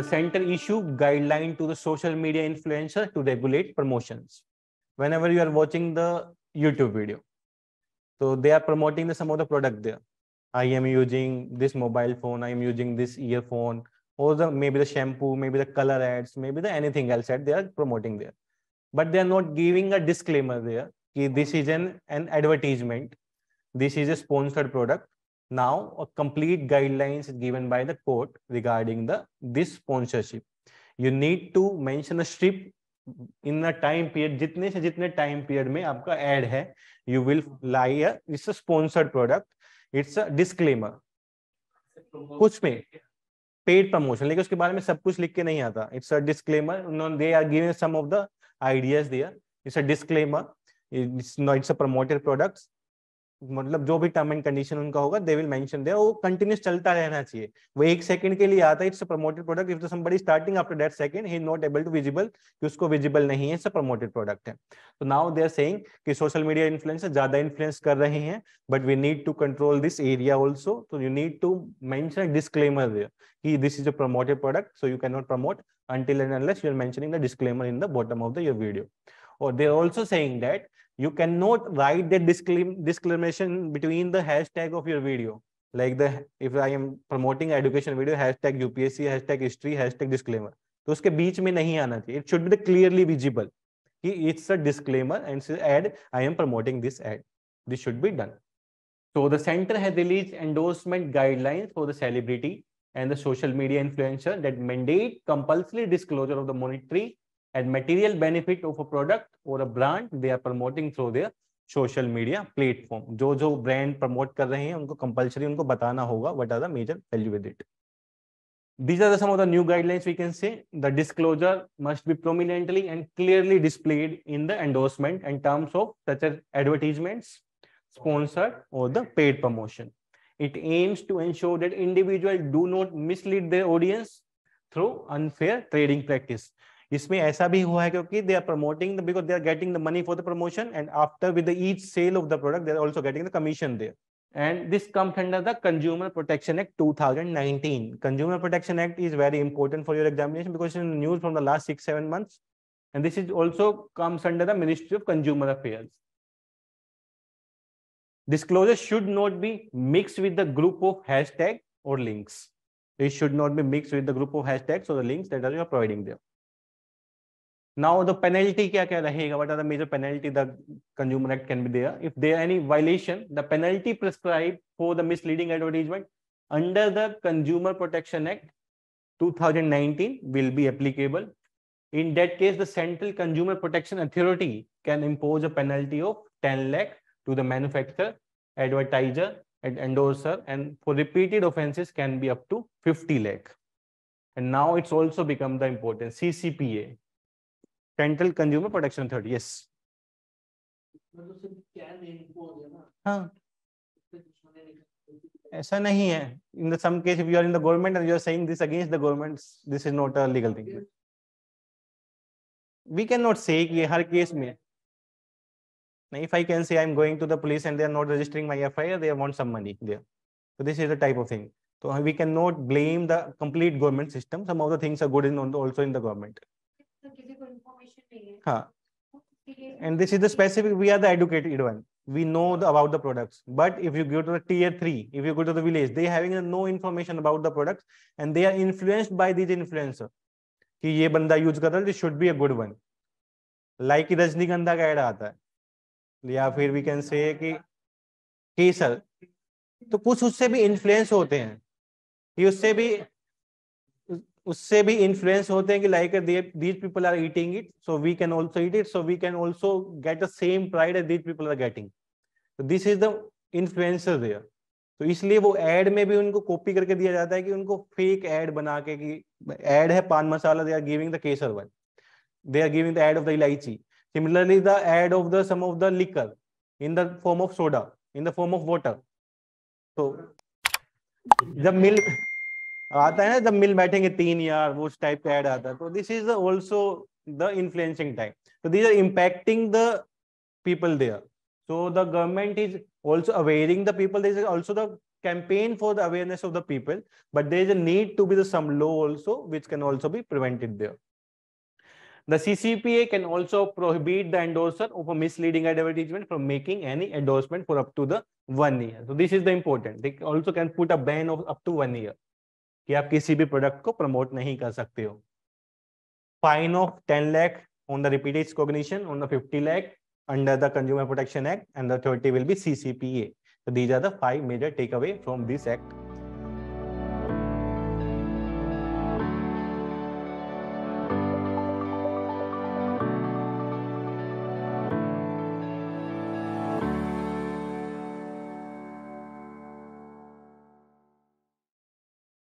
the center issue guideline to the social media influencer to regulate promotions. Whenever you are watching the YouTube video, so they are promoting the, some of the product there. I am using this mobile phone. I am using this earphone, or the maybe the shampoo, maybe the color ads, maybe the anything else that they are promoting there. But they are not giving a disclaimer there. This is an, an advertisement. This is a sponsored product Now, a complete guidelines is given by the court regarding the this sponsorship. You need to mention a strip in a time period jitne se jitne time period mein aapka ad hai you will lie a it's a sponsored product it's a disclaimer kuch mein paid promotion lekin uske bare mein sab kuch likh ke nahi aata it's a disclaimer उन्होंने they are given some of the ideas there it's a disclaimer it's not it's a promoted products मतलब जो भी term and condition उनका होगा they will mention there वो continuous चलता रहना चाहिए वो एक सेकंड के लिए आता है it's a promoted product if the somebody starting after that second he not able to visible कि उसको विजिबल नहीं है इट्स अ प्रमोटेड प्रोडक्ट है तो नाउ दे आर सेइंग कि सोशल मीडिया इन्फ्लुएंसर ज्यादा इन्फ्लुएंस कर रहे हैं but we need to control this area also तो you need to mention a disclaimer there कि this is a promoted product so you can not promote until and unless you are mentioning the disclaimer in the bottom of the your video or oh, they're also saying that you cannot write the disclaim, disclamation between the hashtag of your video. Like the if I am promoting education video, hashtag UPSC, hashtag history, hashtag disclaimer. तो उसके बीच में नहीं आना चाहिए it should be the clearly visible कि it's a disclaimer and ad I am promoting this ad this should be So the center has released endorsement guidelines for the celebrity and the social media influencer that mandate compulsory disclosure of the monetary and material benefit of a product or a brand they are promoting through their social media platform जो जो brand promote कर रहे हैं उनको compulsory उनको बताना होगा what are the major value with it these are some new guidelines we can say the disclosure must be prominently and clearly displayed in the endorsement and terms of teacher advertisement sponsored or the paid promotion it aims to ensure that individual do not mislead the audience through unfair trading practice इसमें ऐसा भी हुआ है क्योंकि they are promoting because they are getting the money for the promotion and after with each sale of the product they are also getting the commission there and this comes under the consumer protection act 2019 consumer protection act is very important for your examination because news from the last 6 7 months and this is also comes under the ministry of consumer affairs Disclosures should not be mixed with the group of hashtag or links it should not be mixed with the group of hashtags or the links that are you are providing there now the penalty kya kya What are the major penalty the Consumer Act can be there? If there any violation, the penalty prescribed for the misleading advertisement under the Consumer Protection Act 2019 will be applicable. In that case, the Central Consumer Protection Authority can impose a penalty of 10 lakh to the manufacturer, advertiser, and endorser, and for repeated offenses can be up to 50 lakh. And now it's also become the important CCPA, central consumer protection third yes ऐसा नहीं है in the some case if you are in the government and you are saying this against the government this is not a legal thing we can not say कि हर case में नहीं if I can say I am going to the police and they are not registering my FIR they want some money there so so this is the type of thing so we cannot blame the complete government system some of the things are good in also in the government हाँ. And this is the specific, we are the educated one. We know the, about the products. But if you go to the tier three, if you go to the village, they having no information about the products and they are influenced by these influencer. कि ये बंदा use कर रहा है should be a good one like Rajnigandha का add आता है या फिर वी कैन से कि केसर तो कुछ उससे भी इन्फ्लुएंस होते हैं कि उससे भी उससे भी इन्फ्लुएंस होते हैं कि like these people are eating it so we can also eat it so we can also get the same pride as these people are getting this is the influencer there तो इसलिए वो add में भी उनको copy करके दिया जाता है कि उनको फेक एड बना के कि एड है pan masala they are giving the kesar one they are giving the ad of the elaichi similarly the ad of the some of the liquor in the form of soda in the form of water तो जब milk आता है जब मिल बैठेंगे तीन यार वो उस टाइप का आता तो this is also the influencing time तो this are impacting the people there so the government is also awaiting the people there is also the campaign for the awareness of the people but there is a need to be the some law also which can also be prevented there the ccpa can also prohibit the endorser of a misleading advertisement from making any endorsement for up to the one year so this is the important they also can put a ban of up to one year कि आप किसी भी product को promote नहीं कर सकते हो fine of ten lakh on the repeated cognition on the fifty lakh under the consumer protection act and thirty will be C C P A these are five major takeaway from this act